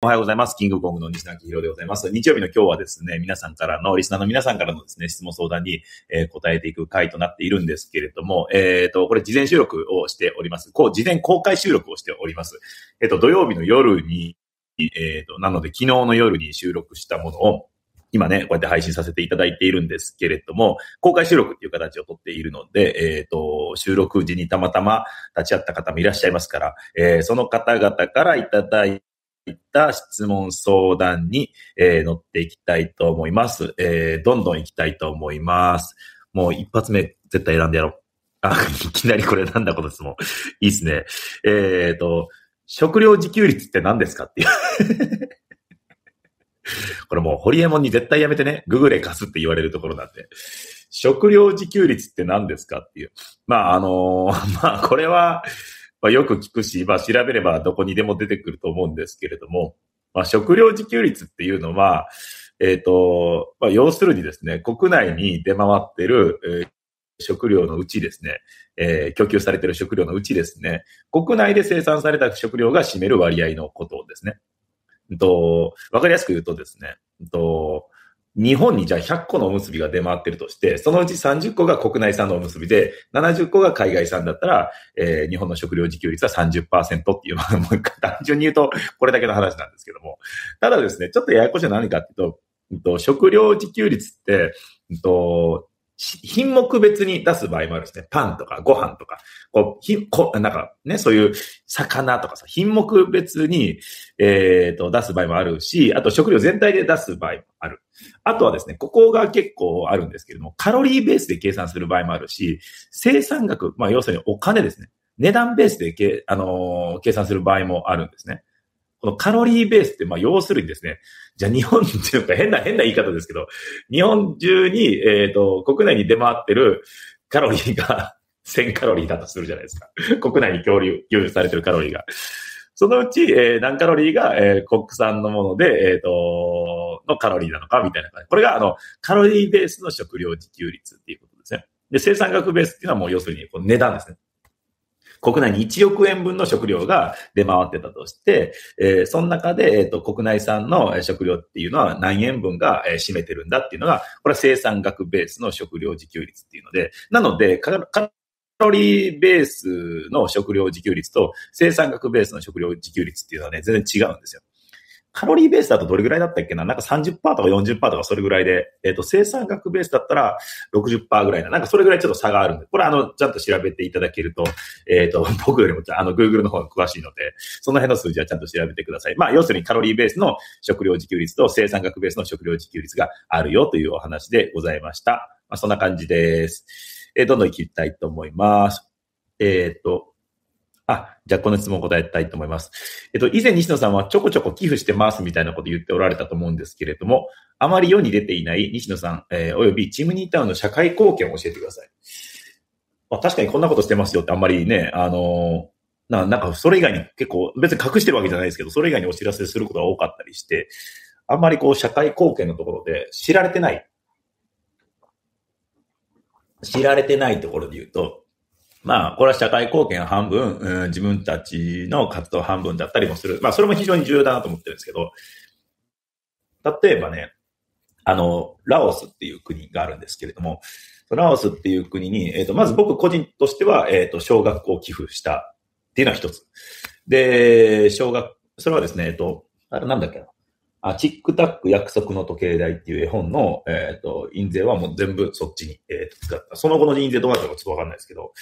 おはようございます。キングコングの西田明宏でございます。日曜日の今日はですね、皆さんからの、リスナーの皆さんからのですね、質問相談に、えー、答えていく回となっているんですけれども、えっ、ー、と、これ事前収録をしております。こう、事前公開収録をしております。えっ、ー、と、土曜日の夜に、えっ、と、なので昨日の夜に収録したものを、今ね、こうやって配信させていただいているんですけれども、公開収録っていう形をとっているので、えっ、ー、と、収録時にたまたま立ち会った方もいらっしゃいますから、えー、その方々からいただいいった質問相談に、えー、乗っていきたいと思います。えー、どんどん行きたいと思います。もう一発目絶対選んでやろう。あ、いきなりこれなんだことですもん。いいっすね。えっ、ー、と、食料自給率って何ですかっていう これもう、ホリエモンに絶対やめてね、ググレ貸すって言われるところなんで。食料自給率って何ですかっていう。まあ、あのー、まあ、これは、まあ、よく聞くし、まあ、調べればどこにでも出てくると思うんですけれども、まあ、食料自給率っていうのは、えっ、ー、と、まあ、要するにですね、国内に出回ってる、えー、食料のうちですね、えー、供給されてる食料のうちですね、国内で生産された食料が占める割合のことですね。わ、かりやすく言うとですね、えっと日本にじゃあ100個のおむすびが出回ってるとして、そのうち30個が国内産のおむすびで、70個が海外産だったら、えー、日本の食料自給率は30%っていう、もう単純に言うと、これだけの話なんですけども。ただですね、ちょっとややこしいのは何かっていうと、食料自給率って、と品目別に出す場合もあるんですね。パンとかご飯とか、こう、ひこなんかね、そういう魚とかさ、品目別に、えっ、ー、と、出す場合もあるし、あと食料全体で出す場合もある。あとはですね、ここが結構あるんですけれども、カロリーベースで計算する場合もあるし、生産額、まあ要するにお金ですね。値段ベースであのー、計算する場合もあるんですね。このカロリーベースって、まあ、要するにですね、じゃあ日本っていうか変な、変な言い方ですけど、日本中に、えっ、ー、と、国内に出回ってるカロリーが1000 カロリーだとするじゃないですか。国内に共有、共有されてるカロリーが。そのうち、えー、何カロリーが、えー、国産のもので、えっ、ー、と、のカロリーなのか、みたいな感じ。これが、あの、カロリーベースの食料自給率っていうことですね。で、生産額ベースっていうのはもう要するに、こ値段ですね。国内に1億円分の食料が出回ってたとして、えー、その中で、えっ、ー、と、国内産の食料っていうのは何円分が、えー、占めてるんだっていうのが、これは生産額ベースの食料自給率っていうので、なので、カロリーベースの食料自給率と生産額ベースの食料自給率っていうのはね、全然違うんですよ。カロリーベースだとどれぐらいだったっけななんか30%とか40%とかそれぐらいで、えっ、ー、と、生産額ベースだったら60%ぐらいな。なんかそれぐらいちょっと差があるんで、これあの、ちゃんと調べていただけると、えっ、ー、と、僕よりもあの、Google の方が詳しいので、その辺の数字はちゃんと調べてください。まあ、要するにカロリーベースの食料自給率と生産額ベースの食料自給率があるよというお話でございました。まあ、そんな感じです。えー、どんどん行きたいと思います。えっ、ー、と、あ、じゃあこの質問を答えたいと思います。えっと、以前西野さんはちょこちょこ寄付してますみたいなこと言っておられたと思うんですけれども、あまり世に出ていない西野さん、えー、およびチームニータウンの社会貢献を教えてください。まあ、確かにこんなことしてますよってあんまりね、あのー、ななんかそれ以外に結構、別に隠してるわけじゃないですけど、それ以外にお知らせすることが多かったりして、あんまりこう社会貢献のところで知られてない。知られてないところで言うと、まあ、これは社会貢献半分、うん、自分たちの活動半分だったりもする。まあ、それも非常に重要だなと思ってるんですけど、例えばね、あの、ラオスっていう国があるんですけれども、ラオスっていう国に、えっ、ー、と、まず僕個人としては、えっ、ー、と、小学校寄付したっていうのは一つ。で、小学、それはですね、えっ、ー、と、あれなんだっけな。あ、チックタック約束の時計台っていう絵本の、えっ、と、印税はもう全部そっちに、えー、と使った。その後の印税どうなったかちょっとわかんないですけど、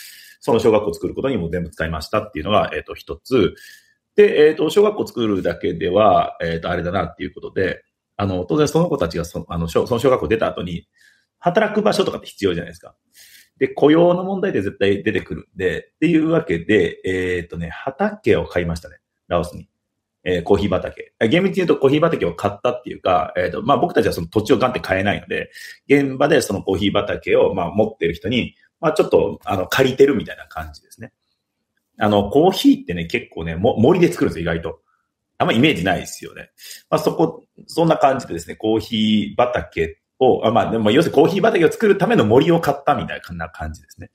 その小学校を作ることにも全部使いましたっていうのが、えっ、ー、と、一つ。で、えっ、ー、と、小学校作るだけでは、えっ、ー、と、あれだなっていうことで、あの、当然その子たちがその、あの、その小学校出た後に、働く場所とかって必要じゃないですか。で、雇用の問題で絶対出てくるんで、っていうわけで、えっ、とね、畑を買いましたね。ラオスに。えー、コーヒー畑。厳密に言うとコーヒー畑を買ったっていうか、えっ、ー、と、まあ、僕たちはその土地をガンって買えないので、現場でそのコーヒー畑を、まあ、持ってる人に、まあ、ちょっと、あの、借りてるみたいな感じですね。あの、コーヒーってね、結構ね、も森で作るんですよ、意外と。あんまイメージないですよね。まあ、そこ、そんな感じでですね、コーヒー畑を、あまあ、でも要するにコーヒー畑を作るための森を買ったみたいな感じですね。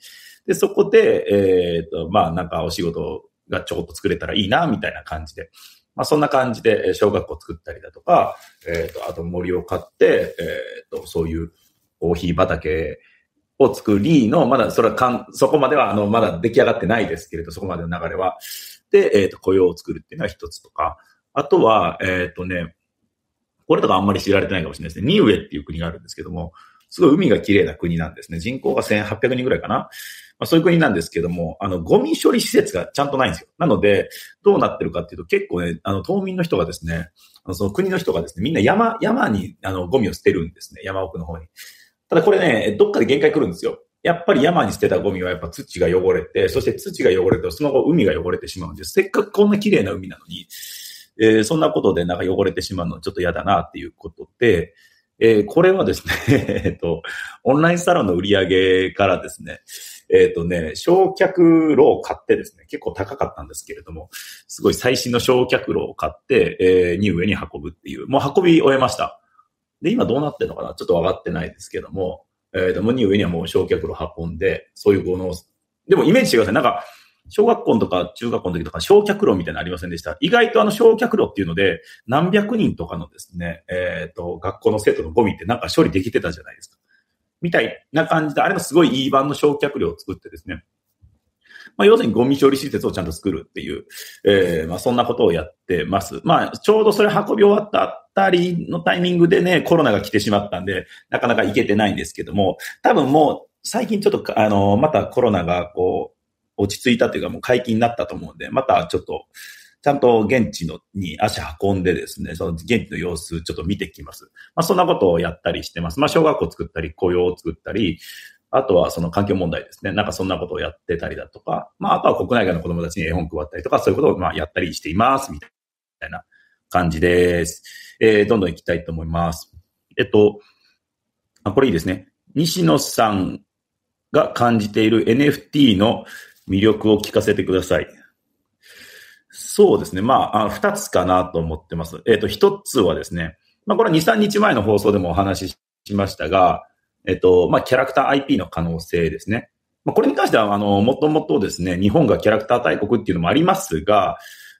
で、そこで、えっ、ー、と、まあ、なんかお仕事がちょこっと作れたらいいな、みたいな感じで。まあ、そんな感じで、小学校作ったりだとか、えっ、ー、と、あと森を買って、えっ、ー、と、そういうコーヒー畑を作りの、まだそれはかん、そこまではあの、まだ出来上がってないですけれど、そこまでの流れは。で、えっ、ー、と、雇用を作るっていうのは一つとか、あとは、えっ、ー、とね、これとかあんまり知られてないかもしれないですね。ニウエっていう国があるんですけども、すごい海が綺麗な国なんですね。人口が1800人ぐらいかな。まあ、そういう国なんですけども、あの、ゴミ処理施設がちゃんとないんですよ。なので、どうなってるかっていうと、結構ね、あの、島民の人がですね、あのその国の人がですね、みんな山、山に、あの、ゴミを捨てるんですね。山奥の方に。ただこれね、どっかで限界来るんですよ。やっぱり山に捨てたゴミはやっぱ土が汚れて、そして土が汚れて、その後海が汚れてしまうんです。せっかくこんな綺麗な海なのに、えー、そんなことでなんか汚れてしまうのちょっと嫌だなっていうことで、えー、これはですね、えっと、オンラインサロンの売り上げからですね、えっ、ー、とね、焼却炉を買ってですね、結構高かったんですけれども、すごい最新の焼却炉を買って、えー、ニューウェに運ぶっていう、もう運び終えました。で、今どうなってるのかなちょっと分かってないですけども、えっ、ー、と、無に上にはもう焼却炉運んで、そういうもの、でもイメージしてください。なんか、小学校とか中学校の時とか焼却炉みたいなのありませんでした。意外とあの焼却炉っていうので、何百人とかのですね、えっ、ー、と、学校の生徒のゴミってなんか処理できてたじゃないですか。みたいな感じで、あれのすごいいい版の焼却炉を作ってですね、まあ、要するにゴミ処理施設をちゃんと作るっていう、えー、まあ、そんなことをやってます。まあ、ちょうどそれ運び終わったあたりのタイミングでね、コロナが来てしまったんで、なかなか行けてないんですけども、多分もう、最近ちょっと、あの、またコロナがこう、落ち着いたというかもう解禁になったと思うんで、またちょっと、ちゃんと現地のに足運んでですね、その現地の様子ちょっと見てきます。まあそんなことをやったりしてます。まあ小学校作ったり、雇用を作ったり、あとはその環境問題ですね。なんかそんなことをやってたりだとか、まああとは国内外の子供たちに絵本配ったりとか、そういうことをまあやったりしています、みたいな感じです。えー、どんどん行きたいと思います。えっと、あ、これいいですね。西野さんが感じている NFT の魅力を聞かせてください。そうですね。まあ、二つかなと思ってます。えっ、ー、と、一つはですね、まあ、これは2、3日前の放送でもお話ししましたが、えっと、まあ、キャラクター IP の可能性ですね。まあ、これに関しては、あの、もともとですね、日本がキャラクター大国っていうのもありますが、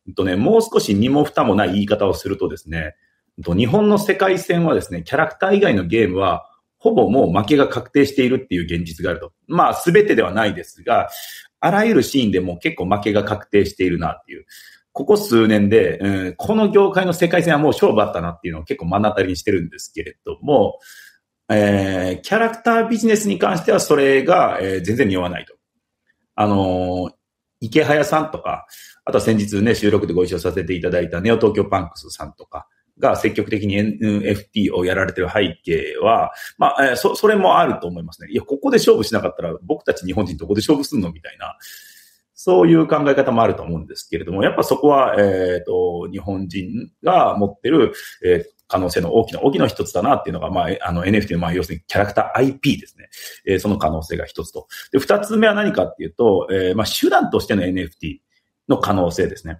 えっとね、もう少し身も蓋もない言い方をするとですね、と、日本の世界戦はですね、キャラクター以外のゲームは、ほぼもう負けが確定しているっていう現実があると。まあ、すべてではないですが、あらゆるシーンでも結構負けが確定しているなっていう。ここ数年で、うん、この業界の世界戦はもう勝負あったなっていうのを結構目の当たりにしてるんですけれども、えー、キャラクタービジネスに関してはそれが、えー、全然匂わないと。あのー、池早さんとか、あとは先日ね、収録でご一緒させていただいたネオ東京パンクスさんとかが積極的に NFT をやられてる背景は、まあ、えー、そ、それもあると思いますね。いや、ここで勝負しなかったら僕たち日本人どこで勝負するのみたいな。そういう考え方もあると思うんですけれども、やっぱそこは、えっ、ー、と、日本人が持ってる、えー、可能性の大きな、大きな一つだなっていうのが、まあ、あの NFT の、まあ、要するにキャラクター IP ですね。えー、その可能性が一つと。で、二つ目は何かっていうと、えー、まあ、手段としての NFT の可能性ですね。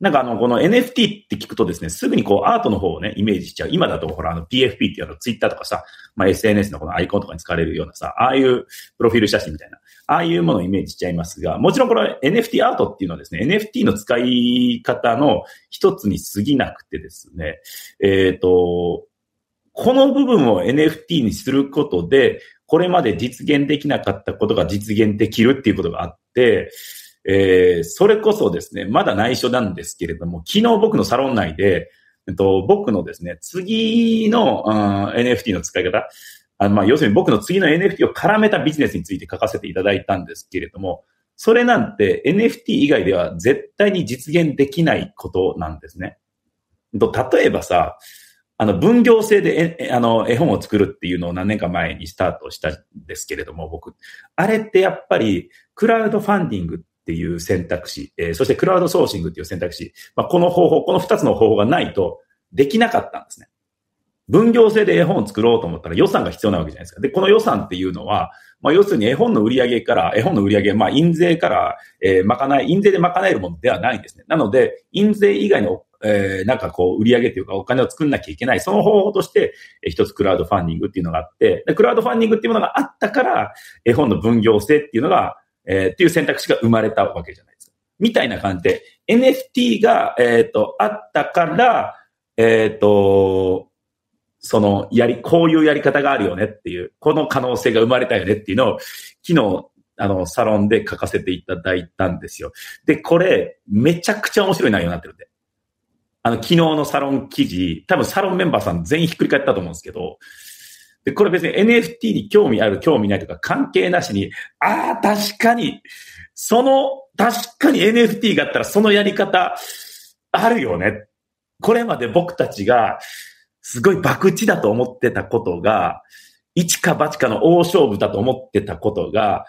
なんかあの、この NFT って聞くとですね、すぐにこうアートの方をね、イメージしちゃう。今だとほら、あの PFP っていうあの Twitter とかさ、まあ、SNS のこのアイコンとかに使われるようなさ、ああいうプロフィール写真みたいな。ああいうものをイメージしちゃいますが、もちろんこれ NFT アートっていうのはですね、NFT の使い方の一つに過ぎなくてですね、えっ、ー、と、この部分を NFT にすることで、これまで実現できなかったことが実現できるっていうことがあって、えー、それこそですね、まだ内緒なんですけれども、昨日僕のサロン内で、えっと、僕のですね、次の、うん、NFT の使い方、あの、まあ、要するに僕の次の NFT を絡めたビジネスについて書かせていただいたんですけれども、それなんて NFT 以外では絶対に実現できないことなんですね。例えばさ、あの、分業制であの、絵本を作るっていうのを何年か前にスタートしたんですけれども、僕。あれってやっぱり、クラウドファンディングっていう選択肢、えー、そしてクラウドソーシングっていう選択肢、まあ、この方法、この2つの方法がないと、できなかったんですね。分業制で絵本を作ろうと思ったら予算が必要なわけじゃないですか。で、この予算っていうのは、まあ、要するに絵本の売り上げから、絵本の売り上げ、まあ、印税から、えー、まかない、印税で賄えるものではないんですね。なので、印税以外の、えー、なんかこう、売り上げというかお金を作んなきゃいけない。その方法として、えー、一つクラウドファンディングっていうのがあって、で、クラウドファンディングっていうものがあったから、絵本の分業制っていうのが、えー、っていう選択肢が生まれたわけじゃないですか。みたいな感じで、NFT が、えっ、ー、と、あったから、えっ、ー、と、その、やり、こういうやり方があるよねっていう、この可能性が生まれたよねっていうのを、昨日、あの、サロンで書かせていただいたんですよ。で、これ、めちゃくちゃ面白い内容になってるんで。あの、昨日のサロン記事、多分サロンメンバーさん全員ひっくり返ったと思うんですけど、で、これ別に NFT に興味ある、興味ないとか関係なしに、ああ、確かに、その、確かに NFT があったらそのやり方、あるよね。これまで僕たちが、すごい博打だと思ってたことが、一か八かの大勝負だと思ってたことが、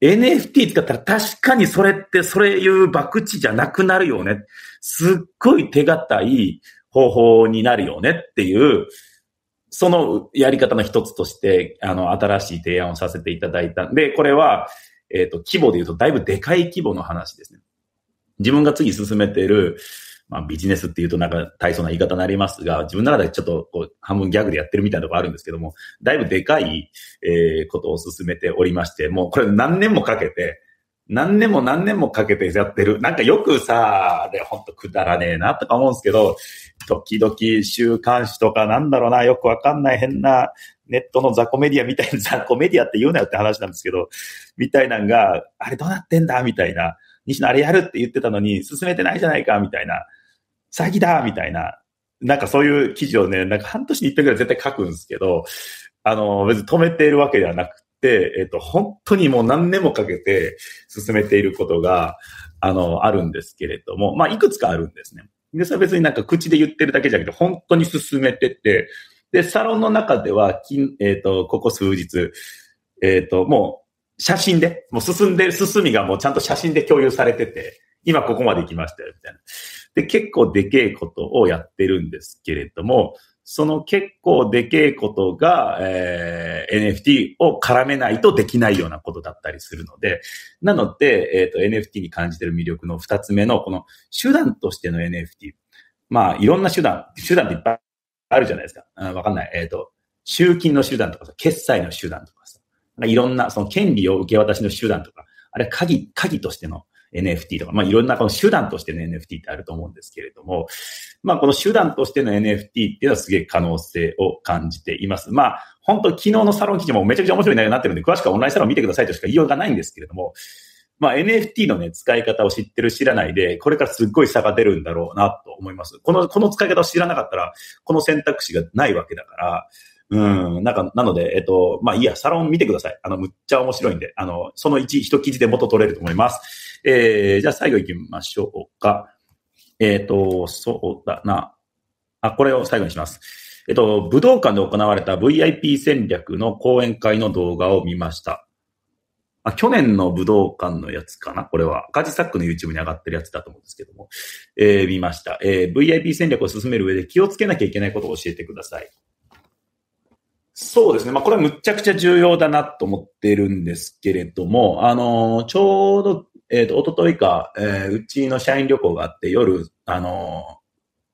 NFT 使ったら確かにそれってそれいう博打じゃなくなるよね。すっごい手堅い方法になるよねっていう、そのやり方の一つとして、あの、新しい提案をさせていただいたんで、これは、えっ、ー、と、規模で言うとだいぶでかい規模の話ですね。自分が次進めている、まあビジネスっていうとなんか大層な言い方になりますが、自分の中でちょっとこう半分ギャグでやってるみたいなところあるんですけども、だいぶでかい、えー、ことを進めておりまして、もうこれ何年もかけて、何年も何年もかけてやってる。なんかよくさ、で、ほんとくだらねえなとか思うんですけど、時々週刊誌とかなんだろうな、よくわかんない変なネットの雑魚メディアみたいな、雑魚メディアって言うなよって話なんですけど、みたいなんが、あれどうなってんだみたいな。西野あれやるって言ってたのに進めてないじゃないかみたいな。詐欺だみたいな、なんかそういう記事をね、なんか半年に一回ぐらい絶対書くんですけど、あの、別に止めているわけではなくて、えっと、本当にもう何年もかけて進めていることが、あの、あるんですけれども、まあ、いくつかあるんですね。で、それ別になんか口で言ってるだけじゃなくて、本当に進めてて、で、サロンの中では、えっ、ー、と、ここ数日、えっ、ー、と、もう、写真で、もう進んで、進みがもうちゃんと写真で共有されてて、今ここまで行きましたよ、みたいな。で、結構でけえことをやってるんですけれども、その結構でけえことが、えー、NFT を絡めないとできないようなことだったりするので、なので、えっ、ー、と、NFT に感じてる魅力の二つ目の、この手段としての NFT。まあ、いろんな手段、手段っていっぱいあるじゃないですか。わかんない。えっ、ー、と、集金の手段とかさ、決済の手段とかさ、いろんな、その権利を受け渡しの手段とか、あれ鍵、鍵としての NFT とか、まあ、いろんなこの手段としての NFT ってあると思うんですけれども、まあ、この手段としての NFT っていうのはすげえ可能性を感じています。まあ、本当昨日のサロン記事もめちゃくちゃ面白い内容になってるんで、詳しくはオンラインサロン見てくださいとしか言いようがないんですけれども、まあ、NFT のね、使い方を知ってる、知らないで、これからすっごい差が出るんだろうなと思います。この、この使い方を知らなかったら、この選択肢がないわけだから、うん、なんか、なので、えっと、まあ、いいや、サロン見てください。あの、むっちゃ面白いんで、あの、その1、一記事で元取れると思います。えー、じゃあ最後行きましょうか。えっ、ー、と、そうだな。あ、これを最後にします。えっ、と、武道館で行われた VIP 戦略の講演会の動画を見ました。あ、去年の武道館のやつかなこれは。カジサックの YouTube に上がってるやつだと思うんですけども。えー、見ました。えー、VIP 戦略を進める上で気をつけなきゃいけないことを教えてください。そうですね。まあ、これはむっちゃくちゃ重要だなと思ってるんですけれども、あのー、ちょうどえっ、ー、と、おとといか、えー、うちの社員旅行があって、夜、あの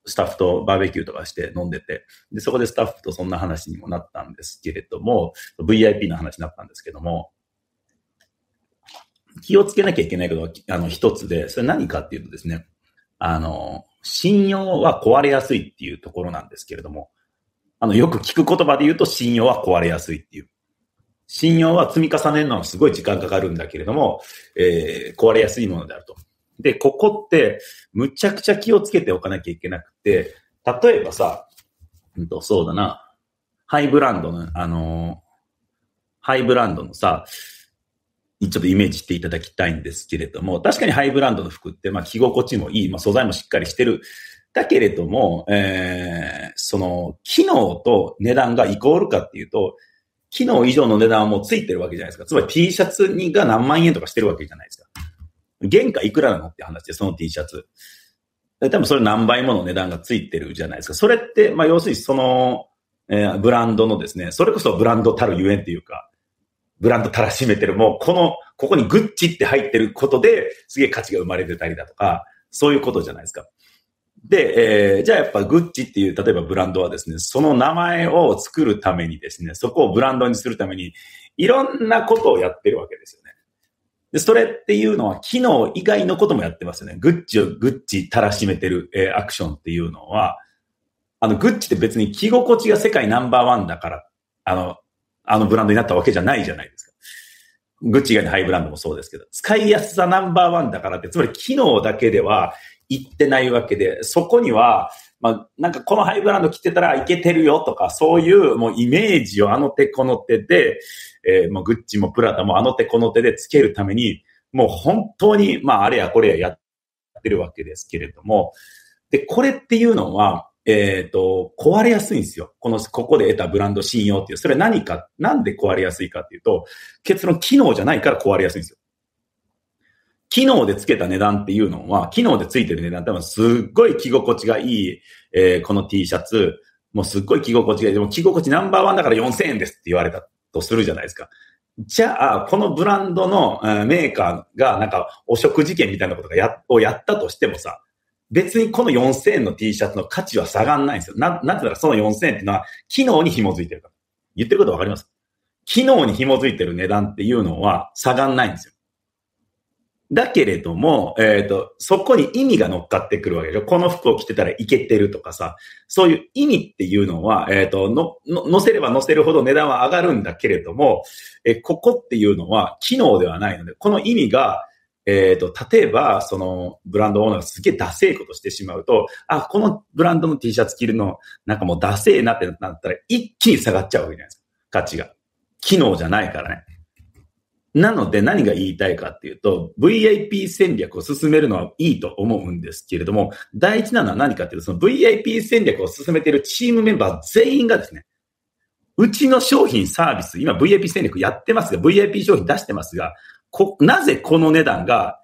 スタッフとバーベキューとかして飲んでて、で、そこでスタッフとそんな話にもなったんですけれども、VIP の話になったんですけども、気をつけなきゃいけないことがあの、一つで、それ何かっていうとですね、あの、信用は壊れやすいっていうところなんですけれども、あの、よく聞く言葉で言うと信用は壊れやすいっていう。信用は積み重ねるのはすごい時間かかるんだけれども、えー、壊れやすいものであると。で、ここって、むちゃくちゃ気をつけておかなきゃいけなくて、例えばさ、うんと、そうだな、ハイブランドの、あのー、ハイブランドのさ、ちょっとイメージしていただきたいんですけれども、確かにハイブランドの服って、まあ、着心地もいい、まあ、素材もしっかりしてる。だけれども、えー、その、機能と値段がイコールかっていうと、機能以上の値段はもうついてるわけじゃないですか。つまり T シャツにが何万円とかしてるわけじゃないですか。原価いくらなのって話で、その T シャツ。多分それ何倍もの値段がついてるじゃないですか。それって、まあ要するにその、えー、ブランドのですね、それこそブランドたるゆえんっていうか、ブランドたらしめてる、もうこの、ここにグッチって入ってることで、すげえ価値が生まれてたりだとか、そういうことじゃないですか。で、えー、じゃあやっぱグッチっていう、例えばブランドはですね、その名前を作るためにですね、そこをブランドにするために、いろんなことをやってるわけですよね。で、それっていうのは、機能以外のこともやってますよね。グッチをグッチたらしめてる、えー、アクションっていうのは、あの、グッチって別に着心地が世界ナンバーワンだから、あの、あのブランドになったわけじゃないじゃないですか。グッチ以外のハイブランドもそうですけど、使いやすさナンバーワンだからって、つまり機能だけでは行ってないわけで、そこには、まあ、なんかこのハイブランド着てたらいけてるよとか、そういうもうイメージをあの手この手で、えー、もうグッチもプラダもあの手この手でつけるために、もう本当に、まあ、あれやこれややってるわけですけれども、で、これっていうのは、えっ、ー、と、壊れやすいんですよ。この、ここで得たブランド信用っていう、それ何か、なんで壊れやすいかっていうと、結論機能じゃないから壊れやすいんですよ。機能でつけた値段っていうのは、機能でついてる値段多分すっごい着心地がいい、えー、この T シャツ、もうすっごい着心地がいい、でも着心地ナンバーワンだから4000円ですって言われたとするじゃないですか。じゃあ、このブランドの、えー、メーカーがなんかお食事券みたいなことがや、をやったとしてもさ、別にこの4000円の T シャツの価値は下がんないんですよ。な、なぜならその4000円っていうのは、機能に紐づいてるから。言ってることわかります機能に紐づいてる値段っていうのは下がんないんですよ。だけれども、えっ、ー、と、そこに意味が乗っかってくるわけでしょ。この服を着てたらいけてるとかさ、そういう意味っていうのは、えっ、ー、と、の、の、乗せれば乗せるほど値段は上がるんだけれども、えー、ここっていうのは機能ではないので、この意味が、えっ、と、例えば、その、ブランドオーナーがすげえダセえことしてしまうと、あ、このブランドの T シャツ着るの、なんかもうダセえなってなったら、一気に下がっちゃうわけじゃないですか。価値が。機能じゃないからね。なので何が言いたいかっていうと、VIP 戦略を進めるのはいいと思うんですけれども、大事なのは何かっていうと、その VIP 戦略を進めているチームメンバー全員がですね、うちの商品サービス、今 VIP 戦略やってますが、VIP 商品出してますが、こ、なぜこの値段が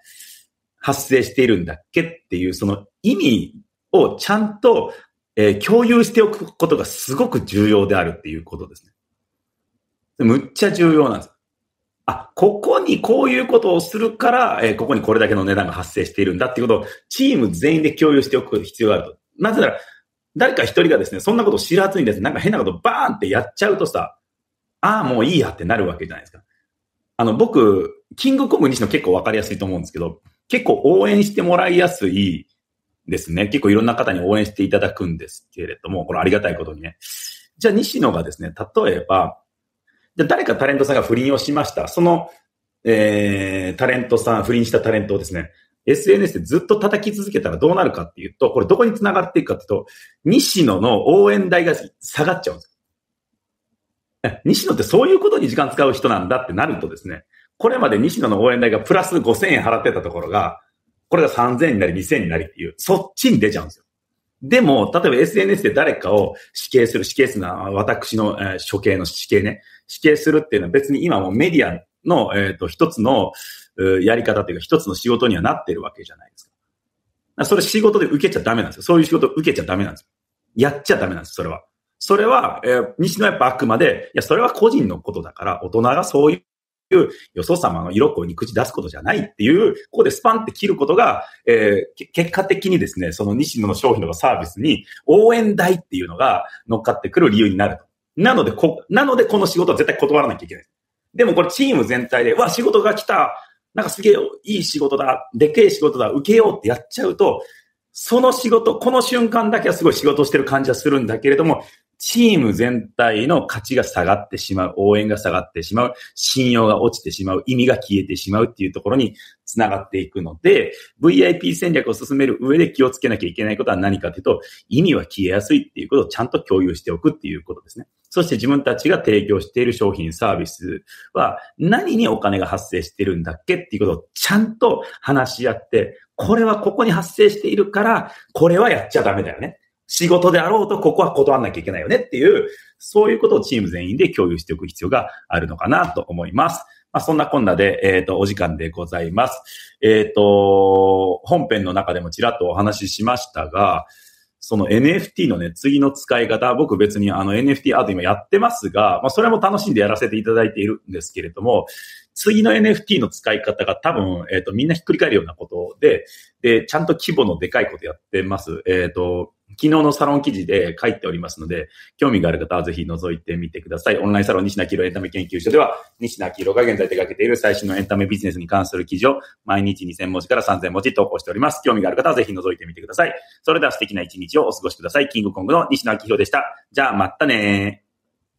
発生しているんだっけっていう、その意味をちゃんと、えー、共有しておくことがすごく重要であるっていうことですね。むっちゃ重要なんです。あ、ここにこういうことをするから、えー、ここにこれだけの値段が発生しているんだっていうことを、チーム全員で共有しておく必要があると。なぜなら、誰か一人がですね、そんなこと知らずにですね、なんか変なことバーンってやっちゃうとさ、ああ、もういいやってなるわけじゃないですか。あの、僕、キングコング西野結構わかりやすいと思うんですけど、結構応援してもらいやすいですね。結構いろんな方に応援していただくんですけれども、これありがたいことにね。じゃあ西野がですね、例えば、ゃ誰かタレントさんが不倫をしました。その、えー、タレントさん、不倫したタレントをですね、SNS でずっと叩き続けたらどうなるかっていうと、これどこに繋がっていくかっていうと、西野の応援代が下がっちゃうんですよ。西野ってそういうことに時間使う人なんだってなるとですね、これまで西野の応援代がプラス5000円払ってたところが、これが3000円になり2000円になりっていう、そっちに出ちゃうんですよ。でも、例えば SNS で誰かを死刑する、死刑するのは私の、えー、処刑の死刑ね。死刑するっていうのは別に今もメディアの、えっ、ー、と、一つの、やり方というか一つの仕事にはなってるわけじゃないですか。それ仕事で受けちゃダメなんですよ。そういう仕事受けちゃダメなんですよ。やっちゃダメなんです、それは。それは、えー、西野はやっぱあくまで、いや、それは個人のことだから、大人がそういういうよそ様の色恋に口出すことじゃないっていう、ここでスパンって切ることが、えー、結果的にですね、その西野の商品とかサービスに応援代っていうのが乗っかってくる理由になると。なので、こ、なのでこの仕事は絶対断らなきゃいけない。でもこれチーム全体で、わ、仕事が来た、なんかすげえいい仕事だ、でっけえ仕事だ、受けようってやっちゃうと、その仕事、この瞬間だけはすごい仕事してる感じはするんだけれども、チーム全体の価値が下がってしまう、応援が下がってしまう、信用が落ちてしまう、意味が消えてしまうっていうところにつながっていくので、VIP 戦略を進める上で気をつけなきゃいけないことは何かというと、意味は消えやすいっていうことをちゃんと共有しておくっていうことですね。そして自分たちが提供している商品、サービスは何にお金が発生してるんだっけっていうことをちゃんと話し合って、これはここに発生しているから、これはやっちゃダメだよね。仕事であろうと、ここは断らなきゃいけないよねっていう、そういうことをチーム全員で共有しておく必要があるのかなと思います。まあ、そんなこんなで、えっ、ー、と、お時間でございます。えっ、ー、と、本編の中でもちらっとお話ししましたが、その NFT のね、次の使い方、僕別にあの NFT アート今やってますが、まあそれも楽しんでやらせていただいているんですけれども、次の NFT の使い方が多分、えっ、ー、と、みんなひっくり返るようなことで、で、ちゃんと規模のでかいことやってます。えっ、ー、と、昨日のサロン記事で書いておりますので、興味がある方はぜひ覗いてみてください。オンラインサロン西名キロエンタメ研究所では、西名キロが現在手掛けている最新のエンタメビジネスに関する記事を毎日2000文字から3000文字投稿しております。興味がある方はぜひ覗いてみてください。それでは素敵な一日をお過ごしください。キングコングの西名キロでした。じゃあ、またね